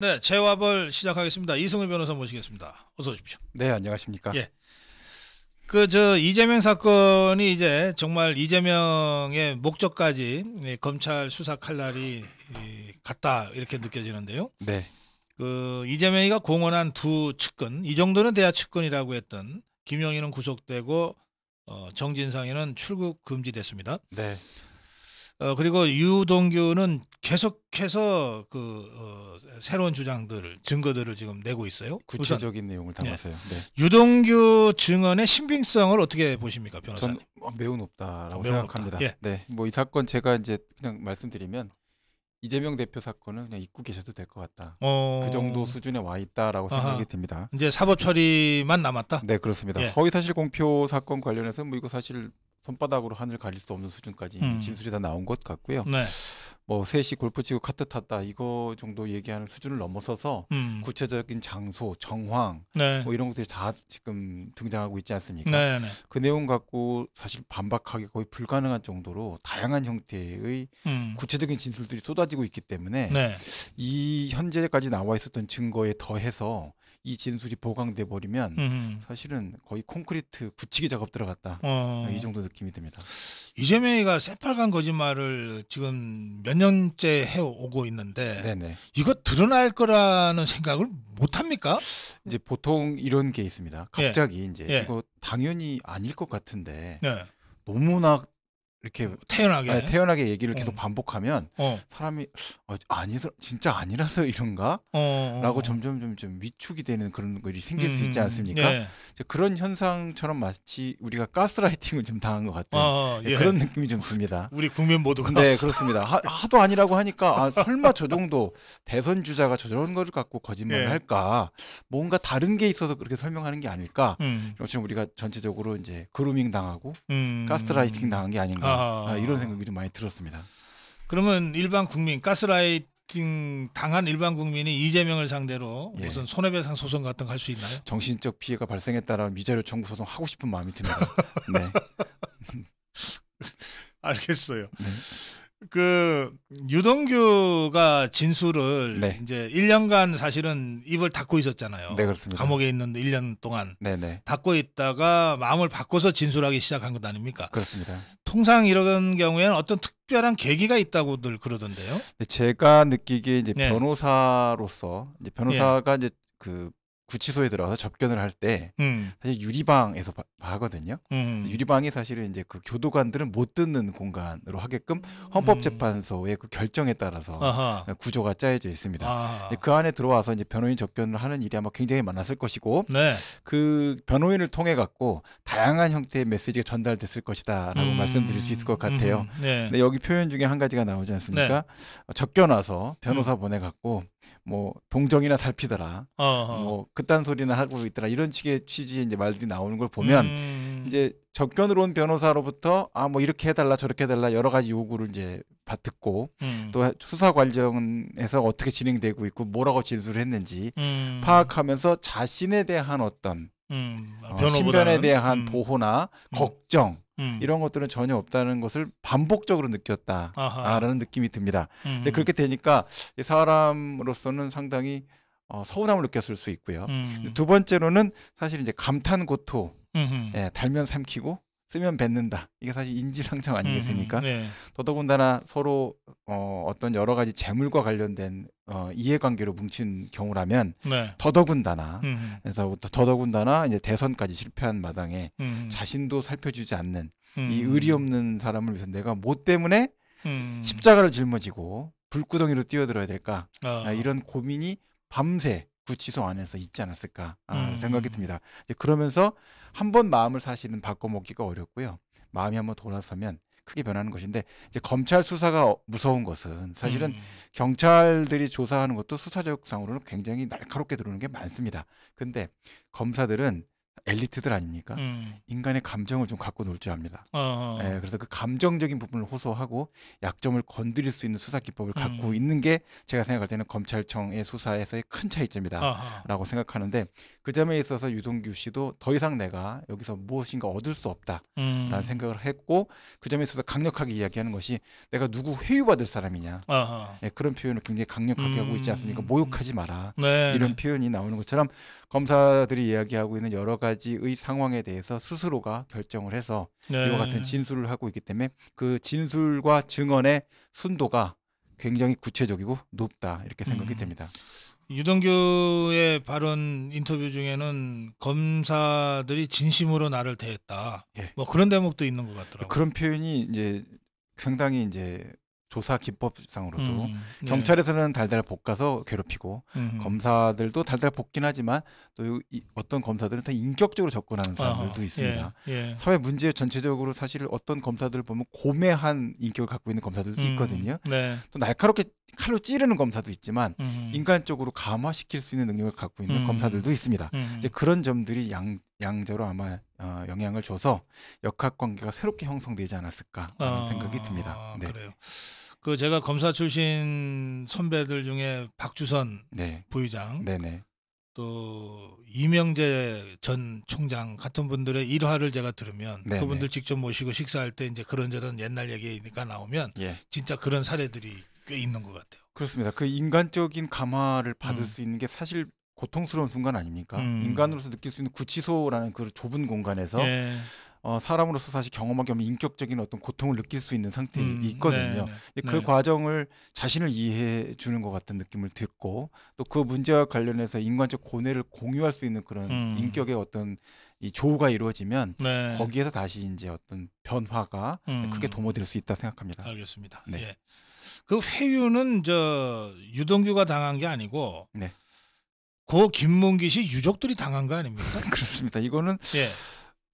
네, 재화벌 시작하겠습니다. 이승우 변호사 모시겠습니다. 어서 오십시오. 네, 안녕하십니까. 예. 그, 저, 이재명 사건이 이제 정말 이재명의 목적까지 검찰 수사 칼날이 갔다 이렇게 느껴지는데요. 네. 그, 이재명이가 공언한 두 측근, 이 정도는 대야 측근이라고 했던 김용희는 구속되고, 어, 정진상에는 출국 금지됐습니다. 네. 어, 그리고 유동규는 계속해서 그 어, 새로운 주장들을 증거들을 지금 내고 있어요. 구체적인 우선, 내용을 담아서요. 네. 네. 유동규 증언의 신빙성을 어떻게 보십니까, 변호사님? 매우 높다라고 매우 생각합니다. 높다. 예. 네, 뭐 이 사건 제가 이제 그냥 말씀드리면 이재명 대표 사건은 그냥 잊고 계셔도 될 것 같다. 어... 그 정도 수준에 와 있다라고 생각이 아하. 듭니다. 이제 사법 처리만 남았다. 네 그렇습니다. 예. 허위사실 공표 사건 관련해서 뭐 이거 사실 손바닥으로 하늘 가릴 수 없는 수준까지 음. 진술이 다 나온 것 같고요. 네. 뭐 셋이 골프 치고 카트 탔다 이거 정도 얘기하는 수준을 넘어서서 음. 구체적인 장소, 정황 네. 뭐 이런 것들이 다 지금 등장하고 있지 않습니까? 네, 네. 그 내용 갖고 사실 반박하기 거의 불가능한 정도로 다양한 형태의 음. 구체적인 진술들이 쏟아지고 있기 때문에 네. 이 현재까지 나와 있었던 증거에 더해서 이 진술이 보강돼 버리면 음. 사실은 거의 콘크리트 굳히기 작업 들어갔다 어. 이 정도 느낌이 듭니다. 이재명이가 새빨간 거짓말을 지금 몇 년째 해오고 있는데 네네. 이거 드러날 거라는 생각을 못 합니까? 이제 보통 이런 게 있습니다. 예. 갑자기 예. 이제 예. 이거 당연히 아닐 것 같은데 예. 너무나 이렇게 태연하게 아니, 태연하게 얘기를 계속 어. 반복하면 어. 사람이 어, 아니서 진짜 아니라서 이런가라고 어, 어, 어. 점점 점점 위축이 되는 그런 일이 생길 음, 수 있지 음, 않습니까? 예. 그런 현상처럼 마치 우리가 가스라이팅을 좀 당한 것 같은 아, 예, 예. 그런 느낌이 좀 듭니다. 우리 국민 모두가 네 그렇습니다. 하, 도 아니라고 하니까 아, 설마 저 정도 대선 주자가 저런 거를 갖고 거짓말을 예. 할까? 뭔가 다른 게 있어서 그렇게 설명하는 게 아닐까? 음. 지금 우리가 전체적으로 이제 그루밍 당하고 음. 가스라이팅 당한 게 아닌가? 아. 아, 이런 생각이 좀 많이 들었습니다. 그러면 일반 국민 가스라이팅 당한 일반 국민이 이재명을 상대로 예. 무슨 손해배상 소송 같은 거할수 있나요? 정신적 피해가 발생했다라는 위자료 청구 소송 하고 싶은 마음이 듭니다. 네. 알겠어요. 네. 그 유동규가 진술을 네. 이제 1년간 사실은 입을 닫고 있었잖아요. 네, 그렇습니다. 감옥에 있는 1년 동안 네, 네. 닫고 있다가 마음을 바꿔서 진술하기 시작한 것 아닙니까? 그렇습니다. 통상 이런 경우에는 어떤 특별한 계기가 있다고들 그러던데요. 제가 느끼기에 이제 네. 변호사로서 이제 변호사가 네. 이제 그 구치소에 들어가서 접견을 할때 음. 사실 유리방에서 바, 하거든요. 음. 유리방이 사실은 이제 그 교도관들은 못 듣는 공간으로 하게끔 헌법재판소의 그 결정에 따라서 아하. 구조가 짜여져 있습니다. 아. 그 안에 들어와서 이제 변호인 접견을 하는 일이 아마 굉장히 많았을 것이고 네. 그 변호인을 통해 갖고 다양한 형태의 메시지가 전달됐을 것이다라고 음. 말씀드릴 수 있을 것 같아요. 음. 네. 근데 여기 표현 중에 한 가지가 나오지 않습니까? 네. 어, 접견 와서 변호사 음. 보내 갖고 뭐 동정이나 살피더라, 어허. 뭐 그딴 소리나 하고 있더라 이런 식의 취지의 이제 말들이 나오는 걸 보면 음. 음. 이제 접견으로 온 변호사로부터 아 뭐 이렇게 해달라 저렇게 해달라 여러 가지 요구를 이제 받 듣고 음. 또 수사 과정에서 어떻게 진행되고 있고 뭐라고 진술을 했는지 음. 파악하면서 자신에 대한 어떤 음, 어, 신변에 대한 음. 보호나 걱정 음. 이런 것들은 전혀 없다는 것을 반복적으로 느꼈다라는 느낌이 듭니다. 음. 근데 그렇게 되니까 사람으로서는 상당히 어, 서운함을 느꼈을 수 있고요. 음. 두 번째로는 사실 이제 감탄고토, 예, 달면 삼키고 쓰면 뱉는다. 이게 사실 인지상정 아니겠습니까? 네. 더더군다나 서로 어, 어떤 여러 가지 재물과 관련된 어, 이해관계로 뭉친 경우라면 네. 더더군다나 음. 그래서 더더군다나 이제 대선까지 실패한 마당에 음. 자신도 살펴주지 않는 음. 이 의리 없는 사람을 위해서 내가 뭐 때문에 음. 십자가를 짊어지고 불구덩이로 뛰어들어야 될까 어. 이런 고민이 밤새 구치소 안에서 있지 않았을까 아, 음. 생각이 듭니다. 그러면서 한번 마음을 사실은 바꿔먹기가 어렵고요. 마음이 한번 돌아서면 크게 변하는 것인데 이제 검찰 수사가 어, 무서운 것은 사실은 음. 경찰들이 조사하는 것도 수사적상으로는 굉장히 날카롭게 들어오는 게 많습니다. 근데 검사들은 엘리트들 아닙니까? 음. 인간의 감정을 좀 갖고 놀 줄 압니다. 어, 어, 어. 예, 그래서 그 감정적인 부분을 호소하고 약점을 건드릴 수 있는 수사 기법을 음. 갖고 있는 게 제가 생각할 때는 검찰청의 수사에서의 큰 차이점이다라고 생각하는데 그 점에 있어서 유동규 씨도 더 이상 내가 여기서 무엇인가 얻을 수 없다라는 음. 생각을 했고 그 점에 있어서 강력하게 이야기하는 것이 내가 누구 회유받을 사람이냐 예, 그런 표현을 굉장히 강력하게 음. 하고 있지 않습니까? 모욕하지 마라 네. 이런 표현이 나오는 것처럼 검사들이 이야기하고 있는 여러 가지의 상황에 대해서 스스로가 결정을 해서 네. 이와 같은 진술을 하고 있기 때문에 그 진술과 증언의 순도가 굉장히 구체적이고 높다 이렇게 생각이 음. 됩니다. 유동규의 발언 인터뷰 중에는 검사들이 진심으로 나를 대했다. 예. 뭐 그런 대목도 있는 것 같더라고요. 그런 표현이 이제 상당히 이제 조사 기법상으로도 음, 네. 경찰에서는 달달 볶아서 괴롭히고 음. 검사들도 달달 볶긴 하지만 또 이, 어떤 검사들은 다 인격적으로 접근하는 사람들도 예, 있습니다. 예, 예. 사회 문제 전체적으로 사실 어떤 검사들을 보면 고매한 인격을 갖고 있는 검사들도 음, 있거든요. 네. 또 날카롭게 칼로 찌르는 검사도 있지만 인간적으로 감화시킬 수 있는 능력을 갖고 있는 음. 검사들도 있습니다. 이제 그런 점들이 양 양자로 아마 어, 영향을 줘서 역학 관계가 새롭게 형성되지 않았을까 하는 아, 생각이 듭니다. 네. 그래요. 그 제가 검사 출신 선배들 중에 박주선 네. 부의장, 네네. 또 이명재 전 총장 같은 분들의 일화를 제가 들으면 네네. 그분들 직접 모시고 식사할 때 이제 그런저런 옛날 얘기가 나오면 예. 진짜 그런 사례들이 꽤 있는 것 같아요. 그렇습니다. 그 인간적인 감화를 받을 음. 수 있는 게 사실 고통스러운 순간 아닙니까? 음. 인간으로서 느낄 수 있는 구치소라는 그 좁은 공간에서 예. 어, 사람으로서 사실 경험하기 없는 인격적인 어떤 고통을 느낄 수 있는 상태에 음, 있거든요. 네그 네. 네. 네. 그 과정을 자신을 이해해 주는 것 같은 느낌을 듣고 또 그 문제와 관련해서 인간적 고뇌를 공유할 수 있는 그런 음. 인격의 어떤 이 조우가 이루어지면 네. 거기에서 다시 이제 어떤 변화가 음. 크게 도모될 수 있다 생각합니다. 알겠습니다. 네. 예. 그 회유는 저 유동규가 당한 게 아니고 네. 고 김문기 씨 유족들이 당한 거 아닙니까? 그렇습니다. 이거는 예.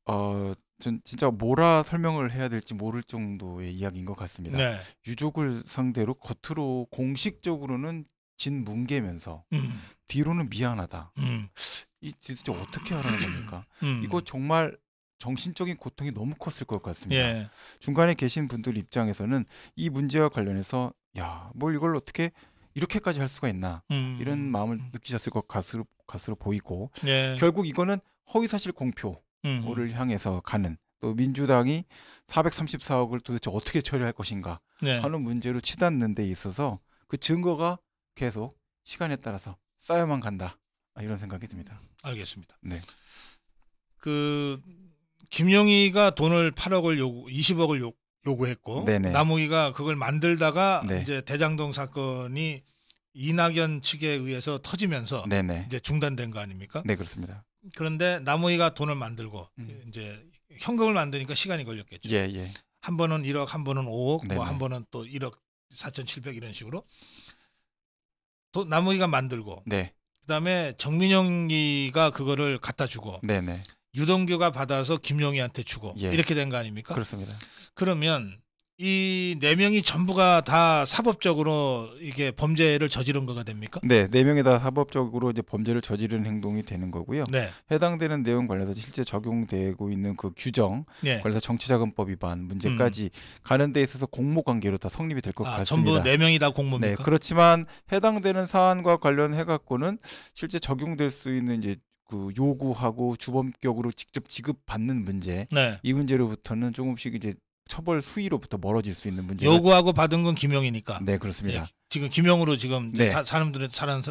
어, 전 진짜 뭐라 설명을 해야 될지 모를 정도의 이야기인 것 같습니다. 네. 유족을 상대로 겉으로 공식적으로는 진문개면서 음. 뒤로는 미안하다. 음. 이 진짜 어떻게 하라는 겁니까? 음. 이거 정말 정신적인 고통이 너무 컸을 것 같습니다. 예. 중간에 계신 분들 입장에서는 이 문제와 관련해서 야, 뭘 이걸 어떻게 이렇게까지 할 수가 있나 음. 이런 마음을 음. 느끼셨을 것 같으로, 같으로 보이고 예. 결국 이거는 허위사실 공표를 음. 향해서 가는 또 민주당이 434억을 도대체 어떻게 처리할 것인가 예. 하는 문제로 치닫는 데 있어서 그 증거가 계속 시간에 따라서 쌓여만 간다 아, 이런 생각이 듭니다. 알겠습니다. 네. 그 김영희가 돈을 8억을 요구, 20억을 요, 구 요구했고 네네. 남욱이가 그걸 만들다가 네. 이제 대장동 사건이 이낙연 측에 의해서 터지면서 네네. 이제 중단된 거 아닙니까? 네 그렇습니다. 그런데 남욱이가 돈을 만들고 음. 이제 현금을 만드니까 시간이 걸렸겠죠. 예, 예. 한 번은 1억, 한 번은 5억, 뭐한 번은 또 1억 4,700 이런 식으로 또 남욱이가 만들고 네. 그다음에 정민영이가 그거를 갖다 주고 네네. 유동규가 받아서 김용희한테 주고 예. 이렇게 된 거 아닙니까? 그렇습니다. 그러면 이 네 명이 전부가 다 사법적으로 이게 범죄를 저지른 거가 됩니까? 네, 네 명이 다 사법적으로 이제 범죄를 저지른 행동이 되는 거고요. 네. 해당되는 내용 관련해서 실제 적용되고 있는 그 규정 네. 관련해서 정치자금법 위반 문제까지 음. 가는 데 있어서 공모 관계로 다 성립이 될것 아, 같습니다. 아, 전부 네 명이 다 공모입니까? 네, 그렇지만 해당되는 사안과 관련해 갖고는 실제 적용될 수 있는 이제 그 요구하고 주범격으로 직접 지급받는 문제 네. 이 문제로부터는 조금씩 이제 처벌 수위로부터 멀어질 수 있는 문제. 요구하고 받은 건 김용이니까. 네, 그렇습니다. 예, 지금 김용으로 지금 네. 사, 람들은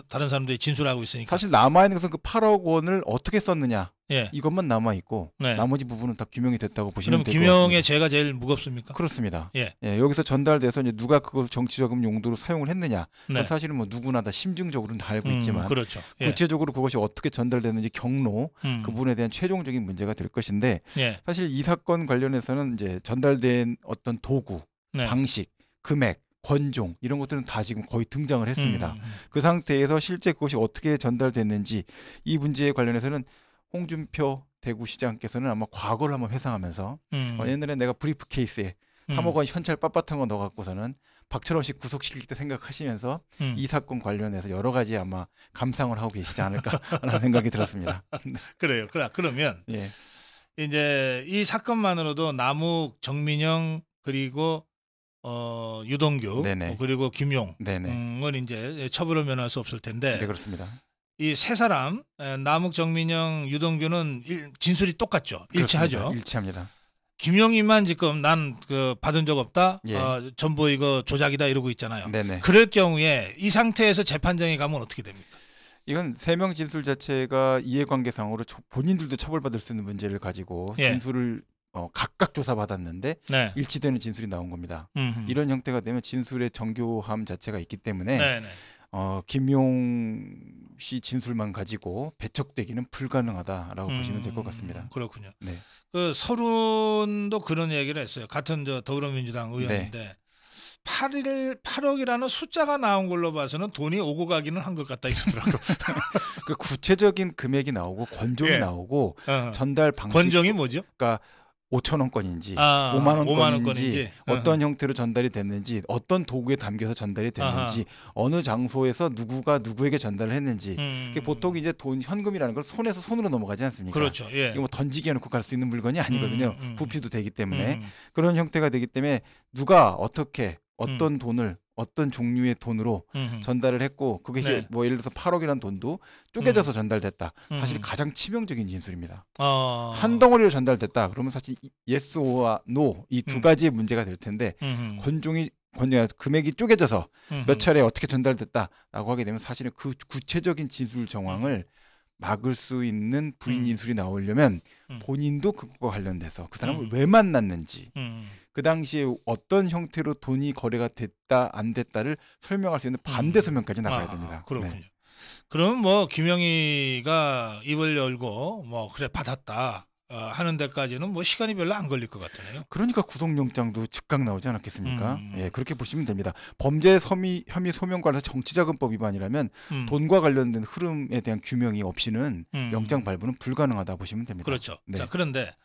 다른 사람들이 진술하고 있으니까. 사실 남아 있는 것은 그 8억 원을 어떻게 썼느냐. 예. 이것만 남아 있고 네. 나머지 부분은 다 규명이 됐다고 보시면 되고. 그럼 규명의 죄가 제일 무겁습니까? 그렇습니다. 예. 예. 여기서 전달돼서 이제 누가 그것을 정치적 용도로 사용을 했느냐. 네. 사실은 뭐 누구나 다 심증적으로는 다 알고 음, 있지만 그렇죠. 예. 구체적으로 그것이 어떻게 전달되는지 경로 음. 그 부분에 대한 최종적인 문제가 될 것인데 예. 사실 이 사건 관련해서는 이제 전달된 어떤 도구, 네. 방식, 금액 권종 이런 것들은 다 지금 거의 등장을 했습니다. 음. 음. 그 상태에서 실제 그것이 어떻게 전달됐는지 이 문제에 관련해서는 홍준표 대구시장께서는 아마 과거를 한번 회상하면서 음. 어, 옛날에 내가 브리프 케이스에 3억 음. 원 현찰 빳빳한 거 넣어갖고서는 박철원 씨 구속시킬 때 생각하시면서 음. 이 사건 관련해서 여러 가지 아마 감상을 하고 계시지 않을까라는 생각이 들었습니다. 그래요. 그래, 그러면 예. 이제 이 사건만으로도 남욱, 정민영 그리고 어, 유동규 네네. 어, 그리고 김용은 네 이제 처벌을 면할 수 없을 텐데. 네 그렇습니다. 이세 사람 남욱 정민영 유동규는 진술이 똑같죠. 일치하죠. 그렇습니다. 일치합니다. 김용희만 지금 난 그 받은 적 없다. 예. 어, 전부 이거 조작이다 이러고 있잖아요. 네네. 그럴 경우에 이 상태에서 재판장에 가면 어떻게 됩니까? 이건 세 명 진술 자체가 이해관계상으로 본인들도 처벌받을 수 있는 문제를 가지고 예. 진술을 어, 각각 조사받았는데 네. 일치되는 진술이 나온 겁니다. 음흠. 이런 형태가 되면 진술의 정교함 자체가 있기 때문에 네네. 네. 어, 김용 씨 진술만 가지고 배척되기는 불가능하다라고 음, 보시면 될 것 같습니다. 그렇군요. 네. 그 서른도 그런 얘기를 했어요. 같은 저 더불어민주당 네. 의원인데 네. 8일 8억이라는 숫자가 나온 걸로 봐서는 돈이 오고 가기는 한 것 같다 이러더라고. 그 구체적인 금액이 나오고 권종이 예. 나오고 어. 전달 방식. 권종이 뭐죠? 그러니까 5천 원권인지 아, 5만 원권인지, 어떤 형태로 전달이 됐는지 어떤 도구에 담겨서 전달이 됐는지 아하. 어느 장소에서 누구가 누구에게 전달을 했는지 음. 보통 이제 돈 현금이라는 걸 손에서 손으로 넘어가지 않습니까? 그렇죠. 예. 이거 뭐 던지기 해놓고 갈 수 있는 물건이 아니거든요. 음, 음. 음. 부피도 되기 때문에 음. 그런 형태가 되기 때문에 누가 어떻게 어떤 음. 돈을 어떤 종류의 돈으로 음흠. 전달을 했고 그게이 네. 뭐 예를 들어서 8억이라는 돈도 쪼개져서 음. 전달됐다. 사실 음. 가장 치명적인 진술입니다. 어... 한 덩어리로 전달됐다. 그러면 사실 yes or no 이두 음. 가지의 문제가 될 텐데 음흠. 권종이 권유야 금액이 쪼개져서 몇 차례 어떻게 전달됐다라고 하게 되면 사실은 그 구체적인 진술 정황을 막을 수 있는 부인 음. 인술이 나오려면 음. 본인도 그것과 관련돼서 그 사람을 왜 만났는지 그 당시에 어떤 형태로 돈이 거래가 됐다 안 됐다를 설명할 수 있는 음. 반대 설명까지 나가야 아, 됩니다. 아, 그렇군요. 네. 그럼 뭐 김영희가 입을 열고 뭐 그래 받았다 어, 하는 데까지는 뭐 시간이 별로 안 걸릴 것 같아요. 그러니까 구속영장도 즉각 나오지 않았겠습니까? 음. 예, 그렇게 보시면 됩니다. 범죄 혐의, 혐의 소명과에서 정치자금법 위반이라면 음. 돈과 관련된 흐름에 대한 규명이 없이는 음. 영장 발부는 불가능하다 보시면 됩니다. 그렇죠. 네. 자, 그런데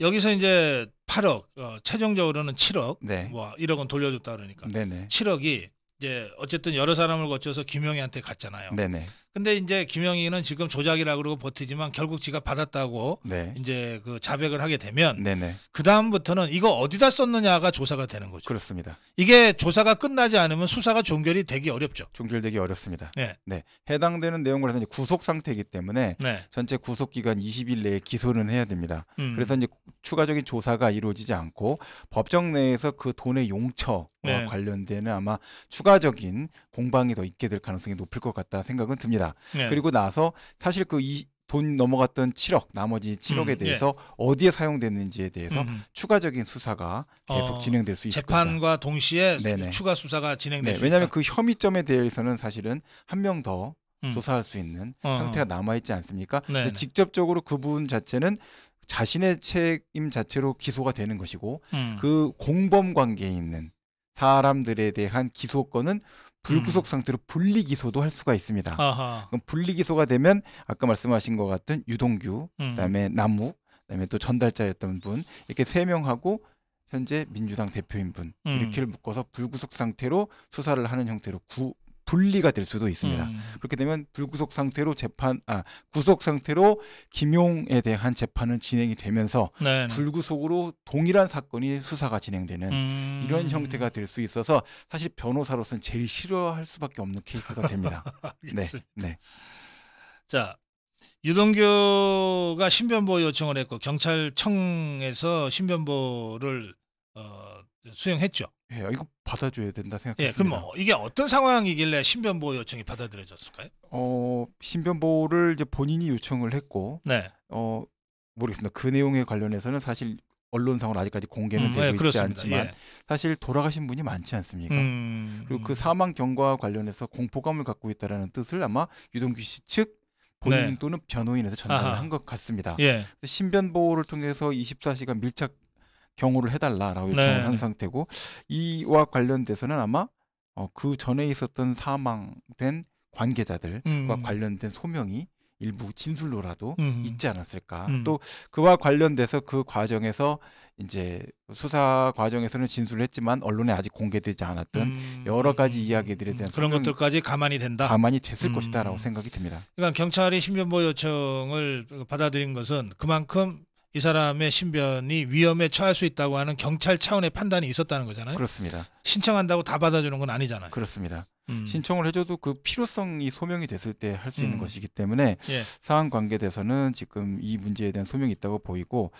여기서 이제 8억, 어, 최종적으로는 7억, 네. 뭐 1억은 돌려줬다 그러니까 네네. 7억이 이제 어쨌든 여러 사람을 거쳐서 김용희한테 갔잖아요. 네네. 근데 이제 김영희는 지금 조작이라 그러고 버티지만 결국 지가 받았다고 네. 이제 그 자백을 하게 되면 그 다음부터는 이거 어디다 썼느냐가 조사가 되는 거죠. 그렇습니다. 이게 조사가 끝나지 않으면 수사가 종결이 되기 어렵죠. 종결되기 어렵습니다. 네. 네. 해당되는 내용을 해서 구속 상태이기 때문에 네. 전체 구속 기간 20일 내에 기소는 해야 됩니다. 음. 그래서 이제 추가적인 조사가 이루어지지 않고 법정 내에서 그 돈의 용처와 네. 관련되는 아마 추가적인 공방이 더 있게 될 가능성이 높을 것 같다 생각은 듭니다. 됩니다. 네. 그리고 나서 사실 그 이, 돈 넘어갔던 7억 나머지 7억에 음, 예. 대해서 예. 어디에 사용됐는지에 대해서 음. 추가적인 수사가 계속 어, 진행될 수 있을 재판과 겁니다. 재판과 동시에 네네. 추가 수사가 진행될 네, 수 왜냐하면 있다. 그 혐의점에 대해서는 사실은 한 명더 음. 조사할 수 있는 어. 상태가 남아 있지 않습니까? 네. 직접적으로 그분 자체는 자신의 책임 자체로 기소가 되는 것이고 음. 그 공범 관계에 있는 사람들에 대한 기소권은 불구속 음. 상태로 분리 기소도 할 수가 있습니다. 그럼 분리 기소가 되면 아까 말씀하신 것 같은 유동규, 음. 그다음에 남욱, 그다음에 또 전달자였던 분 이렇게 세 명하고 현재 민주당 대표인 분 음. 이렇게를 묶어서 불구속 상태로 수사를 하는 형태로 구 분리가 될 수도 있습니다. 음. 그렇게 되면 불구속 상태로 재판 아 구속 상태로 김용에 대한 재판은 진행이 되면서 네 불구속으로 동일한 사건이 수사가 진행되는 음. 이런 형태가 될 수 있어서 사실 변호사로서는 제일 싫어할 수밖에 없는 케이스가 됩니다. 네. 네. 자, 유동규가 신변보 요청을 했고 경찰청에서 신변보를 어, 수행했죠 예, 이거 받아줘야 된다 예, 생각했습니다. 그럼 뭐 이게 어떤 상황이길래 신변보호 요청이 받아들여졌을까요? 어, 신변보호를 이제 본인이 요청을 했고 네, 어 모르겠습니다. 그 내용에 관련해서는 사실 언론상으로 아직까지 공개는 음, 되고 예, 있지 그렇습니다. 않지만 예. 사실 돌아가신 분이 많지 않습니까? 음, 그리고 그 사망 경과와 관련해서 공포감을 갖고 있다라는 뜻을 아마 유동규 씨 측 본인 네. 또는 변호인에서 전달한것 같습니다. 예, 신변 보호를 통해서 24시간 밀착 경호를 해달라라고 네. 요청을 네. 한 상태고 이와 관련돼서는 아마 어, 그 전에 있었던 사망된 관계자들과 음. 관련된 소명이 일부 진술로라도 음. 있지 않았을까. 음. 또 그와 관련돼서 그 과정에서 이제 수사 과정에서는 진술을 했지만 언론에 아직 공개되지 않았던 음. 여러 가지 음. 이야기들에 대한 그런 것들까지 가만히 된다. 가만히 됐을 음. 것이다라고 생각이 듭니다. 그러니까 경찰이 신변보 요청을 받아들인 것은 그만큼 이 사람의 신변이 위험에 처할 수 있다고 하는 경찰 차원의 판단이 있었다는 거잖아요. 그렇습니다. 신청한다고 다 받아주는 건 아니잖아요. 그렇습니다. 음. 신청을 해줘도 그 필요성이 소명이 됐을 때 할 수 있는 음. 것이기 때문에 예. 사안 관계돼서는 지금 이 문제에 대한 소명이 있다고 보이고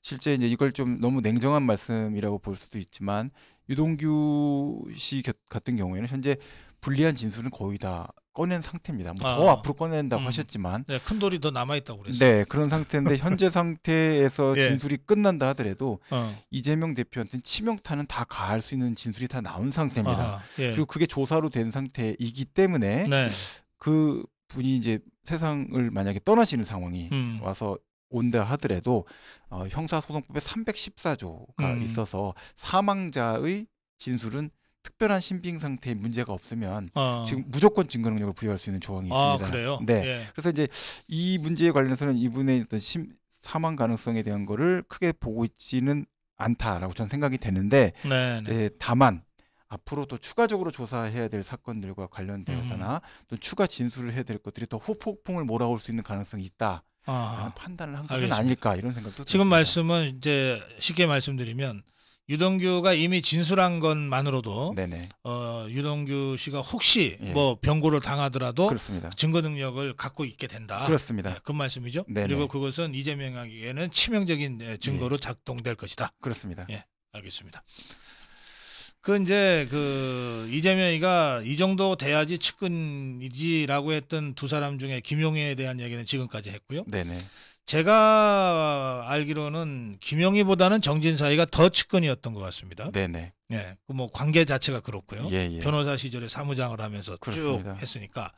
실제 이제 이걸 좀 너무 냉정한 말씀이라고 볼 수도 있지만 유동규 씨 같은 경우에는 현재 불리한 진술은 거의 다 꺼낸 상태입니다. 뭐더 아, 앞으로 꺼낸다고 음. 하셨지만 네, 큰 돌이 더 남아 있다고 그랬어요. 네, 그런 상태인데 현재 상태에서 예. 진술이 끝난다 하더라도 어. 이재명 대표한테는 치명타는 다 가할 수 있는 진술이 다 나온 상태입니다. 아, 예. 그리고 그게 조사로 된 상태이기 때문에 네. 그 분이 이제 세상을 만약에 떠나시는 상황이 음. 와서 온다 하더라도 어, 형사소송법에 314조가 음. 있어서 사망자의 진술은 특별한 신빙 상태에 문제가 없으면 어. 지금 무조건 증거 능력을 부여할 수 있는 조항이 아, 있습니다. 그래요? 네. 예. 그래서 이제 이 문제에 관련해서는 이분의 어떤 심, 사망 가능성에 대한 거를 크게 보고 있지는 않다라고 저는 생각이 되는데 네, 네. 예, 다만 앞으로 또 추가적으로 조사해야 될 사건들과 관련되어서나 음. 또 추가 진술을 해야 될 것들이 더 후폭풍을 몰아올 수 있는 가능성이 있다. 아, 판단을 한 것은 알겠습니다. 아닐까 이런 생각도 지금 들었습니다. 말씀은 이제 쉽게 말씀드리면 유동규가 이미 진술한 것만으로도 네네. 어, 유동규 씨가 혹시 예. 뭐 병고를 당하더라도 그렇습니다. 증거 능력을 갖고 있게 된다. 그렇습니다. 네, 그 말씀이죠. 네네. 그리고 그것은 이재명에게는 치명적인 예, 증거로 예. 작동될 것이다. 그렇습니다. 예, 알겠습니다. 그 이제 그 이재명이가 이 정도 돼야지 측근이지라고 했던 두 사람 중에 김용혜에 대한 얘기는 지금까지 했고요. 네네. 제가 알기로는 김영희보다는 정진 사이가 더 측근이었던 것 같습니다. 네네. 예, 그뭐 관계 자체가 그렇고요. 예, 예. 변호사 시절에 사무장을 하면서 그렇습니다. 쭉 했으니까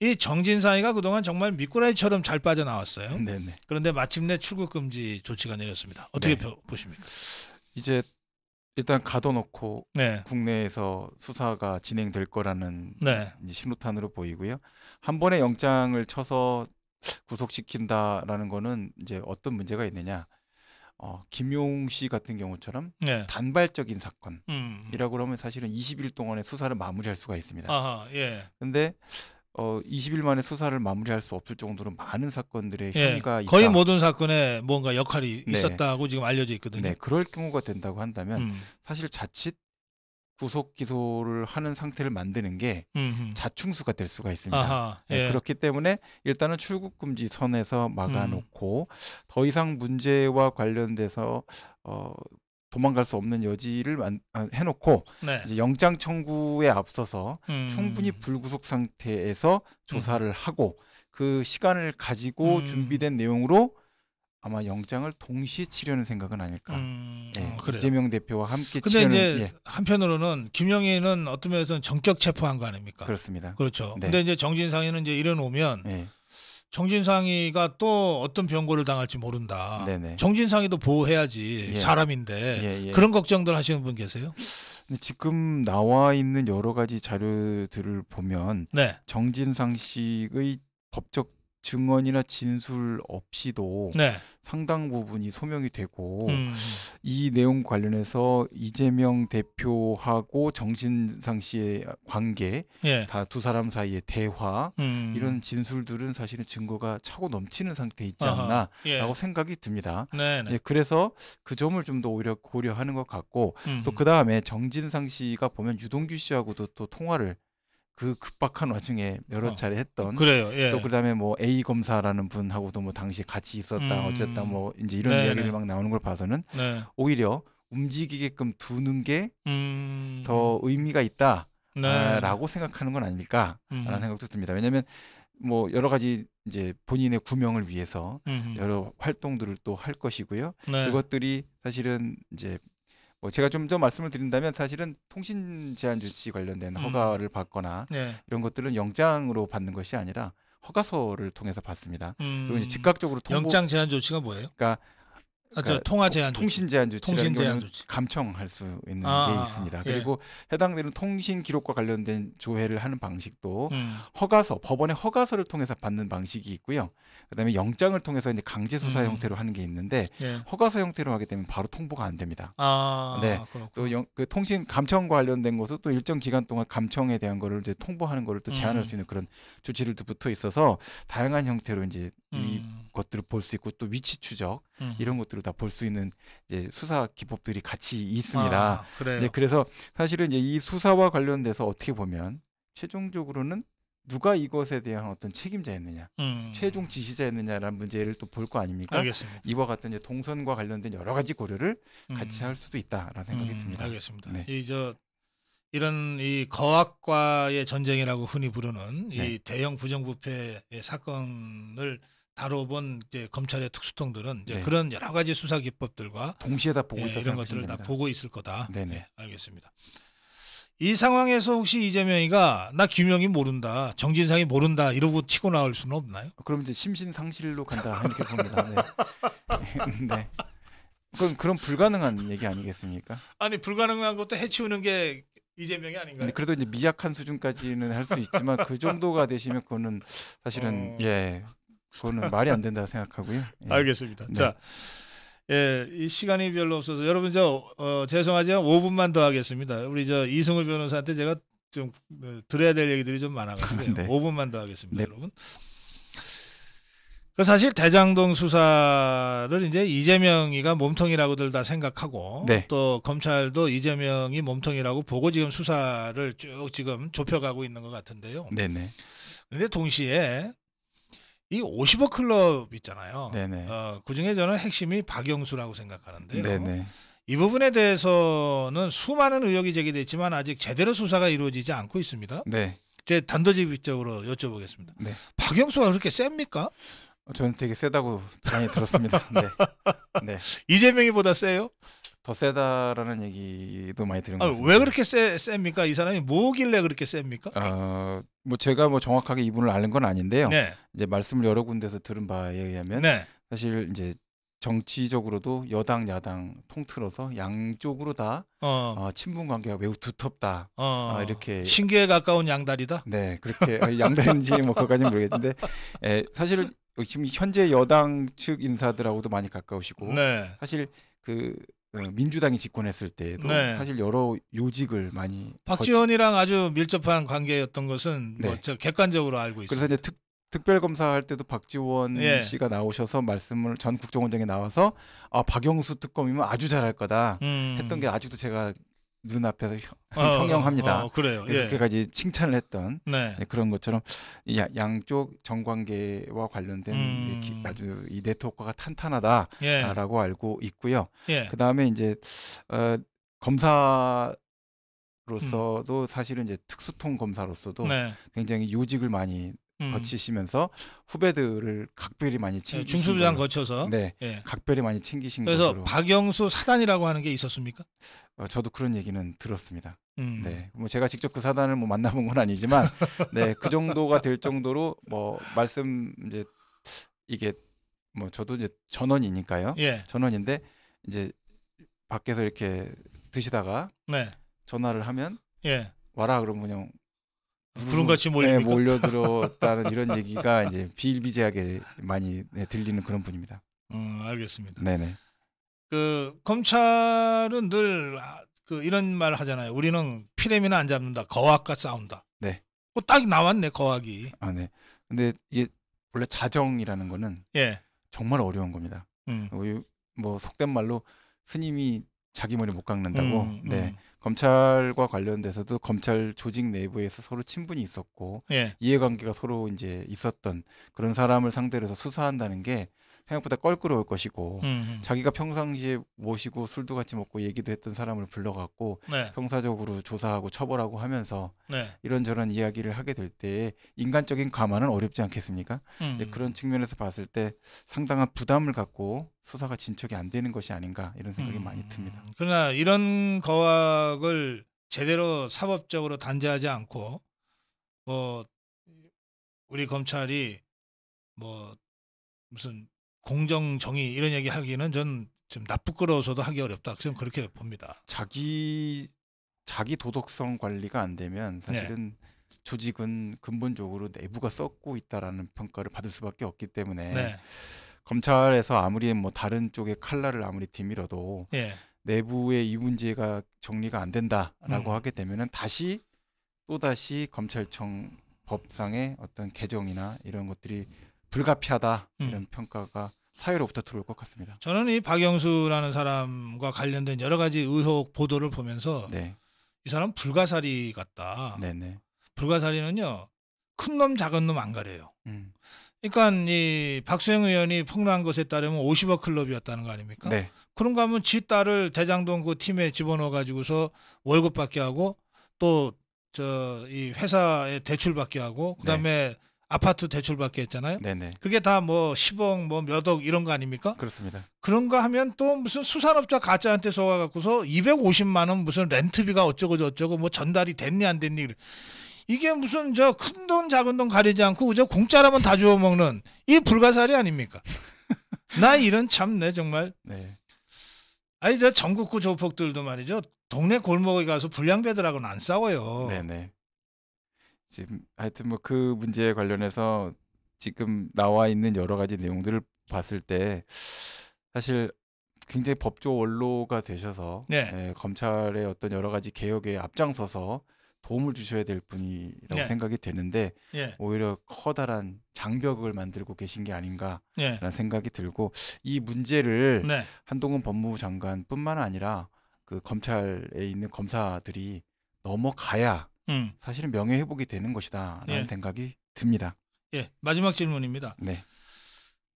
이 정진 사이가 그동안 정말 미꾸라지처럼 잘 빠져나왔어요. 네네. 그런데 마침내 출국 금지 조치가 내렸습니다. 어떻게 네. 보십니까? 이제 일단 가둬놓고 네. 국내에서 수사가 진행될 거라는 네. 신호탄으로 보이고요. 한 번에 영장을 쳐서 구속시킨다라는 거는 이제 어떤 문제가 있느냐. 어, 김용 씨 같은 경우처럼 네. 단발적인 사건이라고 음. 하면 음. 사실은 20일 동안의 수사를 마무리할 수가 있습니다. 아하, 예. 근데 어, 20일 만에 수사를 마무리할 수 없을 정도로 많은 사건들의 예, 혐의가 있다. 거의 모든 사건에 뭔가 역할이 네. 있었다고 지금 알려져 있거든요. 네, 그럴 경우가 된다고 한다면 음. 사실 자칫 구속 기소를 하는 상태를 만드는 게 음흠. 자충수가 될 수가 있습니다. 아하, 네, 예. 네, 그렇기 때문에 일단은 출국 금지 선에서 막아놓고 음. 더 이상 문제와 관련돼서 어, 도망갈 수 없는 여지를 만, 아, 해놓고 네. 이제 영장 청구에 앞서서 음. 충분히 불구속 상태에서 조사를 음. 하고 그 시간을 가지고 음. 준비된 내용으로 아마 영장을 동시에 치려는 생각은 아닐까. 음, 예, 어, 이재명 대표와 함께 근데 치려는. 근데 이제 예. 한편으로는 김영희는 어떤 면에서는 전격 체포한 거 아닙니까? 그렇습니다. 그렇죠. 네. 근데 이제 정진상이는 이제 일어놓으면 예. 정진상이가 또 어떤 병고를 당할지 모른다. 네네. 정진상이도 보호해야지 예. 사람인데 예, 예. 그런 걱정들 하시는 분 계세요? 지금 나와 있는 여러 가지 자료들을 보면 네. 정진상 씨의 법적 증언이나 진술 없이도 네. 상당 부분이 소명이 되고 음, 음. 이 내용 관련해서 이재명 대표하고 정신상 씨의 관계 예. 다두 사람 사이의 대화 음. 이런 진술들은 사실은 증거가 차고 넘치는 상태 에 있지 않나라고 예. 생각이 듭니다. 네, 네. 예, 그래서 그 점을 좀 더 오히려 고려하는 것 같고 음. 또그 다음에 정진상 씨가 보면 유동규 씨하고도 또 통화를 그 급박한 와중에 여러 어. 차례 했던 그래요. 예. 또 그다음에 뭐 A 검사라는 분하고도 뭐 당시 같이 있었다 음. 어쨌다 뭐 이제 이런 네, 이야기를 네. 막 나오는 걸 봐서는 네. 오히려 움직이게끔 두는 게더 음. 의미가 있다라고 네. 생각하는 건 아닐까라는 음. 생각도 듭니다. 왜냐하면 뭐 여러 가지 이제 본인의 구명을 위해서 음흠. 여러 활동들을 또 할 것이고요. 네. 그것들이 사실은 이제 뭐 제가 좀 더 말씀을 드린다면 사실은 통신 제한 조치 관련된 음. 허가를 음. 받거나 네. 이런 것들은 영장으로 받는 것이 아니라 허가서를 통해서 받습니다. 음. 그리고 이제 음. 즉각적으로 통보, 영장 제한 조치가 뭐예요? 그러니까 아, 그러니까 통화 제한 통신 제한 조치 통신 제한 조치 감청할 수 있는 아, 게 아, 아. 있습니다. 예. 그리고 예. 해당되는 통신 기록과 관련된 조회를 하는 방식도 음. 허가서 법원의 허가서를 통해서 받는 방식이 있고요. 그다음에 영장을 통해서 이제 강제 수사 음. 형태로 하는 게 있는데 예. 허가서 형태로 하게 되면 바로 통보가 안 됩니다. 아, 네. 또그 통신 감청과 관련된 것은 또 일정 기간 동안 감청에 대한 거를 이제 통보하는 거를 또 제한할 음. 수 있는 그런 조치를 또 붙어 있어서 다양한 형태로 이제 이 음. 것들을 볼 수 있고 또 위치 추적 음. 이런 것들을 다 볼 수 있는 이제 수사 기법들이 같이 있습니다. 아, 그래 네, 그래서 사실은 이제 이 수사와 관련돼서 어떻게 보면 최종적으로는 누가 이것에 대한 어떤 책임자였느냐, 음. 최종 지시자였느냐라는 문제를 또 볼 거 아닙니까? 알겠습니다. 이와 같은 이제 동선과 관련된 여러 가지 고려를 음. 같이 할 수도 있다라는 생각이 음, 듭니다. 알겠습니다. 네. 이저 이런 이 거학과의 전쟁이라고 흔히 부르는 네. 이 대형 부정부패 사건을 다뤄본 이제 검찰의 특수통들은 이제 네. 그런 여러 가지 수사 기법들과 동시에 다 보고 예, 이런 것들을 됩니다. 다 보고 있을 거다. 네 예, 알겠습니다. 이 상황에서 혹시 이재명이가 나 김영이 모른다, 정진상이 모른다 이러고 치고 나올 수는 없나요? 그럼 이제 심신상실로 간다 이렇게 봅니다. 네. 네. 그럼 그런 불가능한 얘기 아니겠습니까? 아니 불가능한 것도 해치우는 게 이재명이 아닌가요? 그래도 이제 미약한 수준까지는 할 수 있지만 그 정도가 되시면 그거는 사실은 어... 예 그거는 말이 안 된다 생각하고요. 예. 알겠습니다. 네. 자, 예, 이 시간이 별로 없어서 여러분 저 어, 죄송하지만 5분만 더 하겠습니다. 우리 저 이승우 변호사한테 제가 좀 들어야 될 얘기들이 좀 많아가지고 네. 5분만 더 하겠습니다, 네. 여러분. 그 사실 대장동 수사를 이제 이재명이가 몸통이라고들 다 생각하고 네. 또 검찰도 이재명이 몸통이라고 보고 지금 수사를 쭉 지금 좁혀가고 있는 것 같은데요. 네네. 그런데 동시에 이 50억 클럽 있잖아요. 네네. 어, 그 중에 저는 핵심이 박영수라고 생각하는데 네네. 이 부분에 대해서는 수많은 의혹이 제기됐지만 아직 제대로 수사가 이루어지지 않고 있습니다. 네. 제 단도직입적으로 여쭤보겠습니다. 네. 박영수가 그렇게 셉니까? 저는 되게 세다고 많이 들었습니다. 네. 네. 이재명이보다 세요? 더 세다라는 얘기도 많이 들은 아, 것 아, 같왜 그렇게 세, 셉니까? 이 사람이 뭐길래 그렇게 셉니까? 어, 뭐 제가 뭐 정확하게 이분을 아는 건 아닌데요. 네. 이제 말씀을 여러 군데서 들은 바에 의하면 네. 사실 이제 정치적으로도 여당 야당 통틀어서 양쪽으로 다 어. 어, 친분 관계가 매우 두텁다. 어. 아, 이렇게 신기에 가까운 양다리다. 네, 그렇게 어, 양다리인지 뭐 그까지는 모르겠는데 에, 예, 사실 지금 현재 여당 측 인사들하고도 많이 가까우시고 네. 사실 그 어, 민주당이 집권했을 때에도 네. 사실 여러 요직을 많이 박지원이랑 거치... 아주 밀접한 관계였던 것은 뭐 네. 뭐저 객관적으로 알고 있습니다. 그래서 이제 특 특별검사 할 때도 박지원 예. 씨가 나오셔서 말씀을 전 국정원장에 나와서 아 박영수 특검이면 아주 잘할 거다 음. 했던 게 아직도 제가 눈앞에서 형, 어, 어, 형용합니다. 어, 그래요. 예. 이렇게까지 예. 칭찬을 했던 네. 예, 그런 것처럼 양쪽 정관계와 관련된 음... 아주 이 네트워크가 탄탄하다라고 예. 알고 있고요. 예. 그 다음에 이제 어, 검사 로서도 음. 사실은 이제 특수통 검사로서도 네. 굉장히 요직을 많이 음. 거치시면서 후배들을 각별히 많이 예, 챙기신 네, 중수부장 걸로. 거쳐서 네, 예. 각별히 많이 챙기신 그래서 것으로. 박영수 사단이라고 하는 게 있었습니까? 어, 저도 그런 얘기는 들었습니다. 음. 네, 뭐 제가 직접 그 사단을 뭐 만나본 건 아니지만, 네, 그 정도가 될 정도로 뭐 말씀 이제 이게 뭐 저도 이제 전원이니까요. 예. 전원인데 이제 밖에서 이렇게 드시다가 네. 전화를 하면 예. 와라 그러면 그냥 구름같이 음, 몰려 네, 몰려들었다는 이런 얘기가 이제 비일비재하게 많이 네, 들리는 그런 분입니다. 음, 알겠습니다. 네네. 그 검찰은 늘그 아, 이런 말 하잖아요. 우리는 피레미나안 잡는다. 거학과 싸운다. 네. 뭐딱 나왔네 거학이. 아 네. 근데 이게 원래 자정이라는 거는 예. 정말 어려운 겁니다. 음. 어, 뭐 속된 말로 스님이 자기 머리 못 깎는다고. 음, 네. 음. 검찰과 관련돼서도 검찰 조직 내부에서 서로 친분이 있었고 예. 이해관계가 서로 이제 있었던 그런 사람을 상대로 해서 수사한다는 게 생각보다 껄끄러울 것이고 음. 자기가 평상시에 모시고 술도 같이 먹고 얘기도 했던 사람을 불러갖고 네. 형사적으로 조사하고 처벌하고 하면서 네. 이런저런 이야기를 하게 될 때 인간적인 감안은 어렵지 않겠습니까? 음. 그런 측면에서 봤을 때 상당한 부담을 갖고 수사가 진척이 안 되는 것이 아닌가 이런 생각이 음. 많이 듭니다. 그러나 이런 거학을 제대로 사법적으로 단죄하지 않고 뭐 우리 검찰이 뭐 무슨 공정 정의 이런 얘기 하기는 전 좀 나쁘끄러워서도 하기 어렵다. 저는 그렇게 봅니다. 자기 자기 도덕성 관리가 안 되면 네. 사실은 네. 조직은 근본적으로 내부가 썩고 있다라는 평가를 받을 수밖에 없기 때문에 네. 검찰에서 아무리 뭐 다른 쪽의 칼날을 아무리 디밀어도 네. 예. 내부의 이 문제가 정리가 안 된다라고 음. 하게 되면은 다시 또 다시 검찰청 법상의 어떤 개정이나 이런 것들이 불가피하다 이런 음. 평가가 사회로부터 들어올 것 같습니다. 저는 이 박영수라는 사람과 관련된 여러 가지 의혹 보도를 보면서 네. 이 사람 불가사리 같다. 네네. 불가사리는요 큰 놈 작은 놈 안 가려요. 음. 그러니까 이 박수영 의원이 폭로한 것에 따르면 50억 클럽이었다는 거 아닙니까? 네. 그런가 하면 지 딸을 대장동 그 팀에 집어넣어 가지고서 월급 받게 하고 또 저 이 회사에 대출 받게 하고 그다음에 네. 아파트 대출받게 했잖아요. 네네. 그게 다 뭐 10억 뭐몇억 이런 거 아닙니까? 그렇습니다. 그런 가 하면 또 무슨 수산업자 가짜한테 속아 갖고서 250만 원 무슨 렌트비가 어쩌고 저쩌고 뭐 전달이 됐니 안 됐니 그래. 이게 무슨 저 큰 돈 작은 돈 가리지 않고 그저 공짜라면 다 주워 먹는 이 불가사리 아닙니까? 나 이런 참내 정말. 네. 아니 저 전국구 조폭들도 말이죠. 동네 골목에 가서 불량배들하고는 안 싸워요. 네네. 지금 하여튼 뭐그 문제에 관련해서 지금 나와 있는 여러 가지 내용들을 봤을 때 사실 굉장히 법조 원로가 되셔서 네. 예, 검찰의 어떤 여러 가지 개혁에 앞장서서 도움을 주셔야 될 분이라고 예. 생각이 되는데 예. 오히려 커다란 장벽을 만들고 계신 게 아닌가라는 예. 생각이 들고 이 문제를 네. 한동훈 법무부 장관뿐만 아니라 그 검찰에 있는 검사들이 넘어가야 음. 사실은 명예 회복이 되는 것이다라는 예. 생각이 듭니다. 예, 마지막 질문입니다. 네.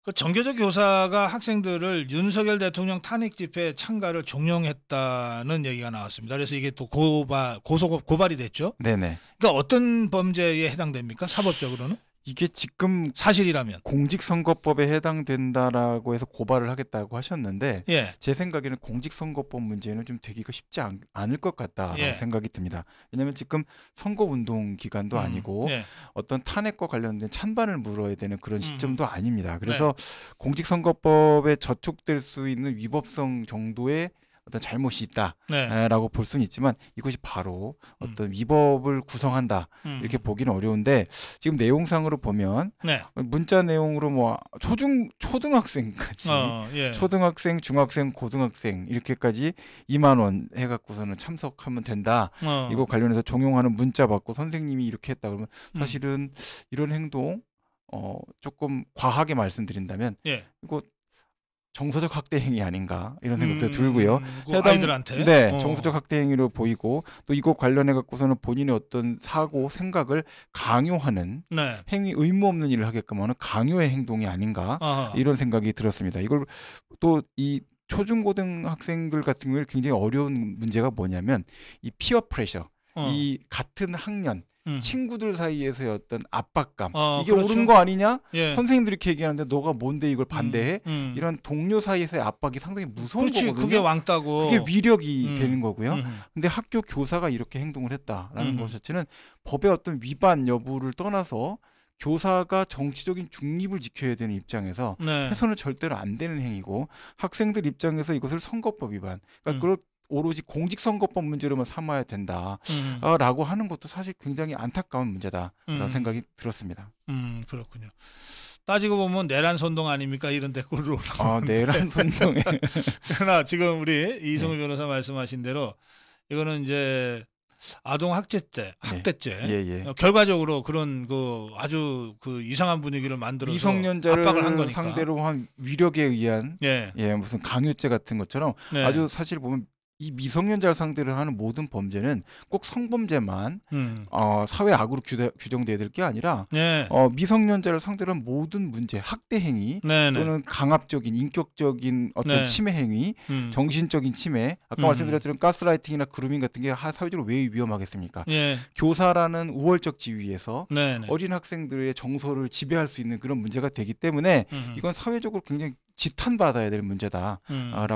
그 정교적 교사가 학생들을 윤석열 대통령 탄핵 집회 참가를 종용했다는 얘기가 나왔습니다. 그래서 이게 또 고발 고소 고발이 됐죠. 네네. 그러니까 어떤 범죄에 해당됩니까? 사법적으로는? 이게 지금 사실이라면 공직선거법에 해당된다라고 해서 고발을 하겠다고 하셨는데 예. 제 생각에는 공직선거법 문제는 좀 되기가 쉽지 않, 않을 것 같다라고 예. 생각이 듭니다. 왜냐하면 지금 선거운동 기간도 음, 아니고 예. 어떤 탄핵과 관련된 찬반을 물어야 되는 그런 음, 시점도 음, 아닙니다. 네. 그래서 네. 공직선거법에 저촉될 수 있는 위법성 정도의 어떤 잘못이 있다라고 네. 볼 수는 있지만 이것이 바로 음. 어떤 음. 위법을 구성한다 음. 이렇게 보기는 어려운데 지금 내용상으로 보면 네. 문자 내용으로 뭐 초중 초등학생까지 어, 예. 초등학생 중학생 고등학생 이렇게까지 2만 원 해갖고서는 참석하면 된다 어. 이거 관련해서 종용하는 문자 받고 선생님이 이렇게 했다 그러면 음. 사실은 음. 이런 행동 어 조금 과하게 말씀드린다면 예. 이거 정서적 학대 행위 아닌가 이런 생각도 음, 들고요. 음, 그 해당, 아이들한테 네 어. 정서적 학대 행위로 보이고 또 이거 관련해 갖고서는 본인의 어떤 사고 생각을 강요하는 네. 행위 의무 없는 일을 하게끔 하는 강요의 행동이 아닌가 아하. 이런 생각이 들었습니다. 이걸 또 이 초중고등학생들 같은 경우에 굉장히 어려운 문제가 뭐냐면 이 피어 프레셔 어. 이 같은 학년 음. 친구들 사이에서의 어떤 압박감 아, 이게 그렇죠. 옳은 거 아니냐 예. 선생님들이 이렇게 얘기하는데 너가 뭔데 이걸 반대해 음, 음. 이런 동료 사이에서의 압박이 상당히 무서운 그렇지, 거거든요 그게 왕따고 그게 위력이 음, 되는 거고요 음. 근데 학교 교사가 이렇게 행동을 했다라는 음. 것 자체는 법의 어떤 위반 여부를 떠나서 교사가 정치적인 중립을 지켜야 되는 입장에서 네. 해서는 절대로 안 되는 행위고 학생들 입장에서 이것을 선거법 위반 그러니까 그걸 오로지 공직선거법 문제로만 삼아야 된다라고 음. 하는 것도 사실 굉장히 안타까운 문제다라는 음. 생각이 들었습니다. 음 그렇군요. 따지고 보면 내란 선동 아닙니까 이런 댓글로 올라오는데. 아 내란 선동 그러나 지금 우리 이성우 네. 변호사 말씀하신 대로 이거는 이제 아동 학제죄, 네. 학대죄. 네. 예, 예. 어, 결과적으로 그런 그 아주 그 이상한 분위기를 만들어서 미성년자를 압박을 한 거니까. 상대로 한 위력에 의한 예, 예 무슨 강요죄 같은 것처럼 네. 아주 사실 보면 이 미성년자를 상대로 하는 모든 범죄는 꼭 성범죄만 음. 어, 사회 악으로 규정돼야 될 게 아니라 네. 어, 미성년자를 상대로 한 모든 문제, 학대 행위 네, 네. 또는 강압적인 인격적인 어떤 네. 침해 행위, 음. 정신적인 침해, 아까 음. 말씀드렸던 가스라이팅이나 그루밍 같은 게 사회적으로 왜 위험하겠습니까? 예. 교사라는 우월적 지위에서 네, 네. 어린 학생들의 정서를 지배할 수 있는 그런 문제가 되기 때문에 이건 사회적으로 굉장히 지탄받아야 될 문제다라고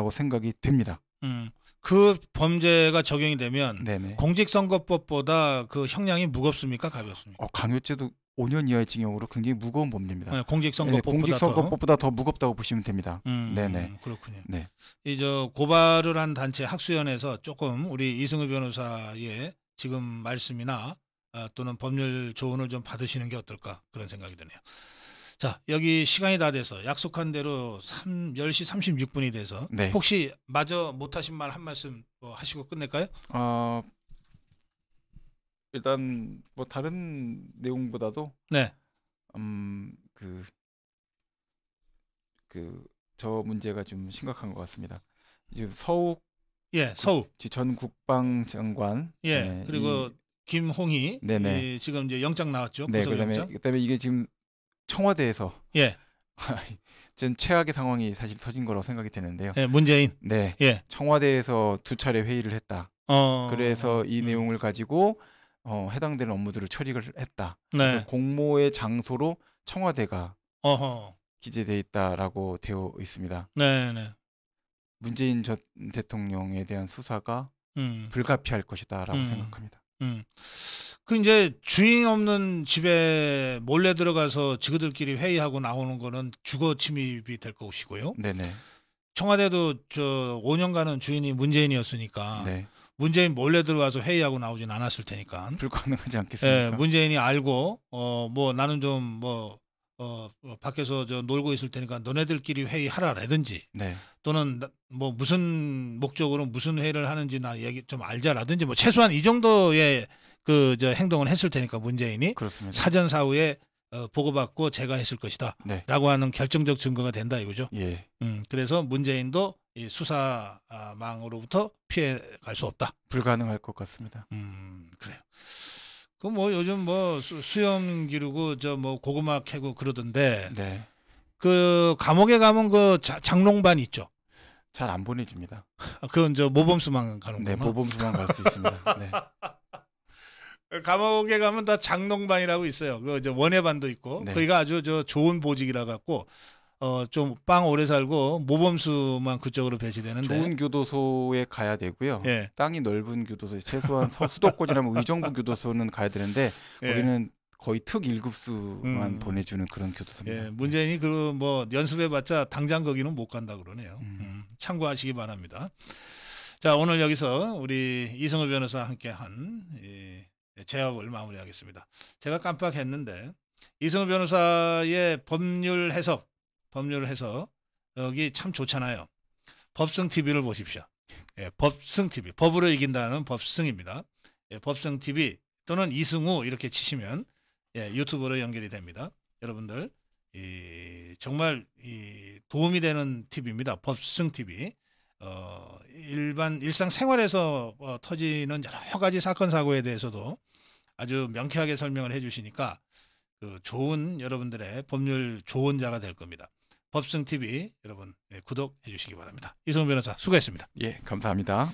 음. 생각이 됩니다. 음. 그 범죄가 적용이 되면 네네. 공직선거법보다 그 형량이 무겁습니까 가볍습니까? 어, 강요죄도 5년 이하의 징역으로 굉장히 무거운 범죄입니다. 네, 공직선거법보다, 네, 공직선거법보다 더? 더? 무겁다고 보시면 됩니다. 음, 네네 그렇군요. 네. 이 저 고발을 한 단체 학수연에서 조금 우리 이승우 변호사의 지금 말씀이나 아, 또는 법률 조언을 좀 받으시는 게 어떨까 그런 생각이 드네요. 자, 여기 시간이 다 돼서 약속한 대로 3, 10시 36분이 돼서 네. 혹시 마저 못하신 말 한 말씀 뭐 하시고 끝낼까요? 어, 일단 뭐 다른 내용보다도 네. 음, 그, 그, 저 문제가 좀 심각한 것 같습니다. 지금 서욱 예, 서욱 그, 전 국방장관 예, 네, 그리고 이, 김홍희 네네. 이, 지금 이제 영장 나왔죠. 네, 그다음에 영장? 그다음에 이게 지금 청와대에서 예. 전 최악의 상황이 사실 터진 거라고 생각이 되는데요. 예, 문재인. 네. 예. 청와대에서 두 차례 회의를 했다. 어... 그래서 이 음. 내용을 가지고 어, 해당되는 업무들을 처리를 했다. 네. 공모의 장소로 청와대가 어허. 기재돼 있다라고 되어 있습니다. 네, 네. 문재인 전 대통령에 대한 수사가 음. 불가피할 것이다라고 음. 생각합니다. 음. 그 이제 주인 없는 집에 몰래 들어가서 지그들끼리 회의하고 나오는 거는 주거 침입이 될 것이고요. 네네. 청와대도 저 5년간은 주인이 문재인이었으니까 네. 문재인 몰래 들어가서 회의하고 나오진 않았을 테니까 불가능하지 않겠습니까? 예, 문재인이 알고 어 뭐 나는 좀뭐 어, 어, 밖에서 저 놀고 있을 테니까 너네들끼리 회의하라라든지 네. 또는 뭐 무슨 목적으로 무슨 회의를 하는지 나 얘기 좀 알자라든지 뭐 최소한 이 정도의 그 저 행동을 했을 테니까 문재인이 그렇습니다. 사전 사후에 어, 보고받고 제가 했을 것이다라고 네. 하는 결정적 증거가 된다 이거죠. 예. 음, 그래서 문재인도 이 수사망으로부터 피해 갈 수 없다. 불가능할 것 같습니다. 음. 그뭐 요즘 뭐 수, 염 기르고 저 뭐 고구마 캐고 그러던데. 네. 그 감옥에 가면 그 자, 장롱반 있죠. 잘 안 보내줍니다. 아, 그건 저 모범수만 가는 거나 네, 모범수만 갈 수 있습니다. 네. 감옥에 가면 다 장롱반이라고 있어요. 그저 원예반도 있고 네. 거기가 아주 저 좋은 보직이라 갖고 어좀빵 오래 살고 모범수만 그쪽으로 배치되는데 좋은 교도소에 가야 되고요. 예. 땅이 넓은 교도소 에 최소한 서- 수도권이라면 의정부 교도소는 가야 되는데 우리는 예. 거의 특 1급수만 음. 보내주는 그런 교도소입니다. 예, 문재인이 그 뭐 연습해봤자 당장 거기는 못 간다 그러네요. 음. 음, 참고하시기 바랍니다. 자, 오늘 여기서 우리 이승우 변호사 함께한 이 제압을 마무리하겠습니다. 제가 깜빡했는데 이승우 변호사의 법률 해석 법률을 해서 여기 참 좋잖아요. 법승 TV를 보십시오. 예, 법승 TV, 법으로 이긴다는 법승입니다. 예, 법승 TV 또는 이승우 이렇게 치시면 예, 유튜브로 연결이 됩니다. 여러분들 이, 정말 이, 도움이 되는 팁입니다. 법승 TV. 어, 일반 일상 생활에서 어, 터지는 여러 가지 사건 사고에 대해서도 아주 명쾌하게 설명을 해주시니까 그 좋은 여러분들의 법률 조언자가 될 겁니다. 법승 TV 여러분 예, 구독해 주시기 바랍니다. 이성훈 변호사 수고했습니다. 예, 감사합니다.